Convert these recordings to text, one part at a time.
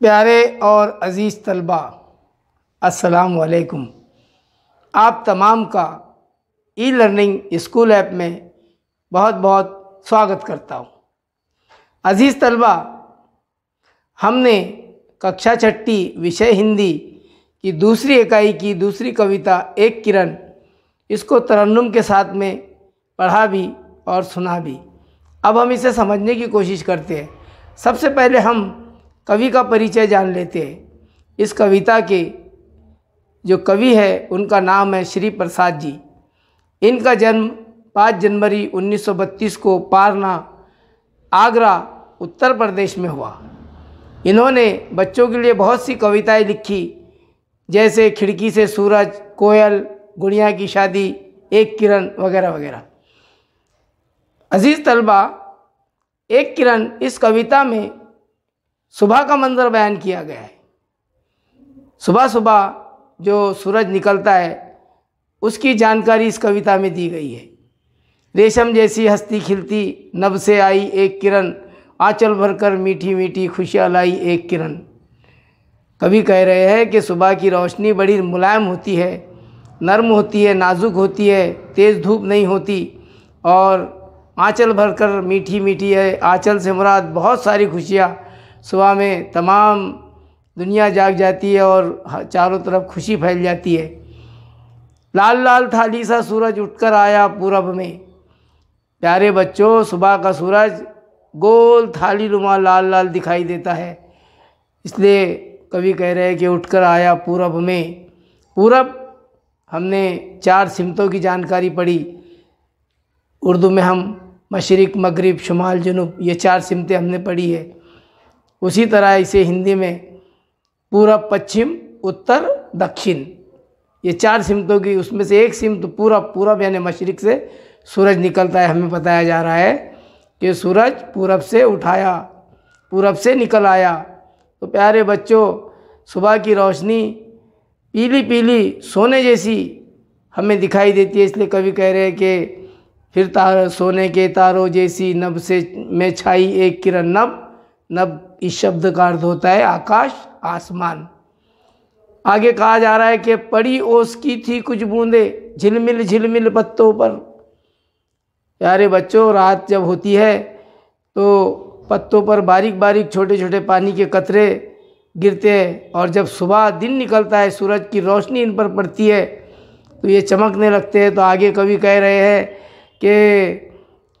प्यारे और अज़ीज़ तलबा अस्सलाम वालेकुम आप तमाम का ई लर्निंग स्कूल ऐप में बहुत बहुत स्वागत करता हूँ अज़ीज़ तलबा हमने कक्षा छठी विषय हिंदी की दूसरी इकाई की दूसरी कविता एक किरण इसको तरन्नुम के साथ में पढ़ा भी और सुना भी अब हम इसे समझने की कोशिश करते हैं सबसे पहले हम कवि का परिचय जान लेते हैं इस कविता के जो कवि है उनका नाम है श्री प्रसाद जी इनका जन्म 5 जनवरी 1932 को पारना आगरा उत्तर प्रदेश में हुआ इन्होंने बच्चों के लिए बहुत सी कविताएं लिखी जैसे खिड़की से सूरज कोयल गुड़िया की शादी एक किरण वगैरह वगैरह अजीज़ तलबा एक किरण इस कविता में सुबह का मंजर बयान किया गया है सुबह सुबह जो सूरज निकलता है उसकी जानकारी इस कविता में दी गई है रेशम जैसी हस्ती खिलती नब से आई एक किरण आंचल भरकर मीठी मीठी खुशियाँ लाई एक किरण कभी कह रहे हैं कि सुबह की रोशनी बड़ी मुलायम होती है नर्म होती है नाजुक होती है तेज़ धूप नहीं होती और आंचल भरकर मीठी मीठी है आंचल से मुराद बहुत सारी खुशियाँ सुबह में तमाम दुनिया जाग जाती है और चारों तरफ खुशी फैल जाती है लाल लाल थाली सा सूरज उठकर आया पूरब में प्यारे बच्चों सुबह का सूरज गोल थाली नुमा लाल लाल दिखाई देता है इसलिए कवि कह रहे हैं कि उठकर आया पूरब में पूरब हमने चार सिमतों की जानकारी पढ़ी उर्दू में हम मशरक़ मगरब शुमाल जनूब ये चार सिमतें हमने पढ़ी है उसी तरह इसे हिंदी में पूरब पश्चिम उत्तर दक्षिण ये चार सिमतों की उसमें से एक सिमत पूरब पूरब यानी मशरक़ से सूरज निकलता है हमें बताया जा रहा है कि सूरज पूरब से उठाया पूरब से निकल आया तो प्यारे बच्चों सुबह की रोशनी पीली पीली सोने जैसी हमें दिखाई देती है इसलिए कभी कह रहे हैं कि फिर तार सोने के तारों जैसी नब से में छाई एक किरण नब नब इस शब्द का अर्थ होता है आकाश आसमान आगे कहा जा रहा है कि पड़ी ओस की थी कुछ बूंदे झिलमिल झिलमिल पत्तों पर प्यारे बच्चों रात जब होती है तो पत्तों पर बारीक बारीक छोटे छोटे पानी के कतरे गिरते हैं और जब सुबह दिन निकलता है सूरज की रोशनी इन पर पड़ती है तो ये चमकने लगते हैं तो आगे कवि कह रहे हैं कि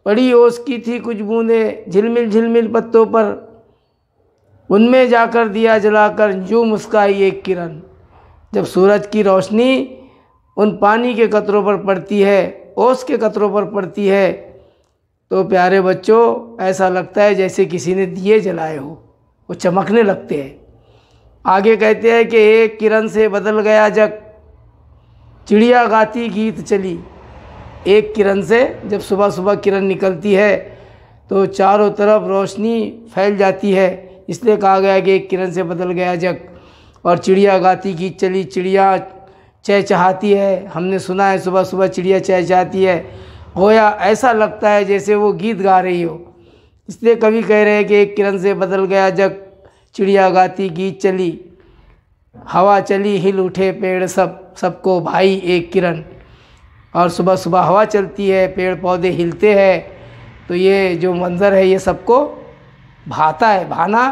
बड़ी ओस की थी कुछ बूंदें झिलमिल झिलमिल पत्तों पर उनमें जाकर दिया जलाकर यूँ मुस्काई एक किरण जब सूरज की रोशनी उन पानी के कतरों पर पड़ती है ओस के कतरों पर पड़ती है तो प्यारे बच्चों ऐसा लगता है जैसे किसी ने दिए जलाए हो वो चमकने लगते हैं आगे कहते हैं कि एक किरण से बदल गया जग चिड़िया गाती गीत चली एक किरण से जब सुबह सुबह किरण निकलती है तो चारों तरफ रोशनी फैल जाती है इसलिए कहा गया कि एक किरण से बदल गया जग और चिड़िया गाती की चली चिड़िया चहचहाती है हमने सुना है सुबह सुबह चिड़िया चहचहाती है गोया ऐसा लगता है जैसे वो गीत गा रही हो इसलिए कभी कह रहे हैं कि एक किरण से बदल गया जग चिड़िया गाती गीत चली हवा चली हिल उठे पेड़ सब सबको भाई एक किरण और सुबह सुबह हवा चलती है पेड़ पौधे हिलते हैं तो ये जो मंज़र है ये सबको भाता है भाना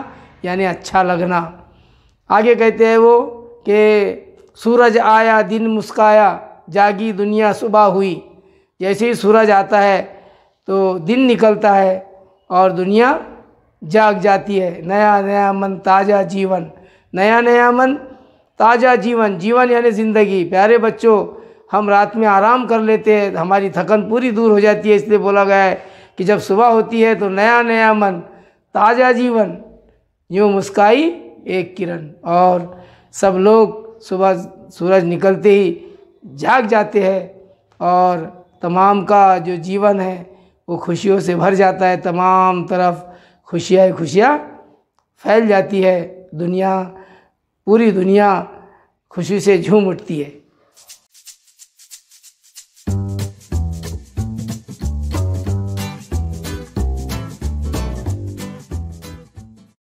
यानी अच्छा लगना आगे कहते हैं वो कि सूरज आया दिन मुस्काया जागी दुनिया सुबह हुई जैसे ही सूरज आता है तो दिन निकलता है और दुनिया जाग जाती है नया नया मन ताज़ा जीवन नया नया मन ताज़ा जीवन जीवन यानी ज़िंदगी प्यारे बच्चों हम रात में आराम कर लेते हैं हमारी थकन पूरी दूर हो जाती है इसलिए बोला गया है कि जब सुबह होती है तो नया नया मन ताज़ा जीवन यूँ मुस्काई एक किरण और सब लोग सुबह सूरज निकलते ही जाग जाते हैं और तमाम का जो जीवन है वो खुशियों से भर जाता है तमाम तरफ खुशियाँ खुशियाँ फैल जाती है दुनिया पूरी दुनिया खुशी से झूम उठती है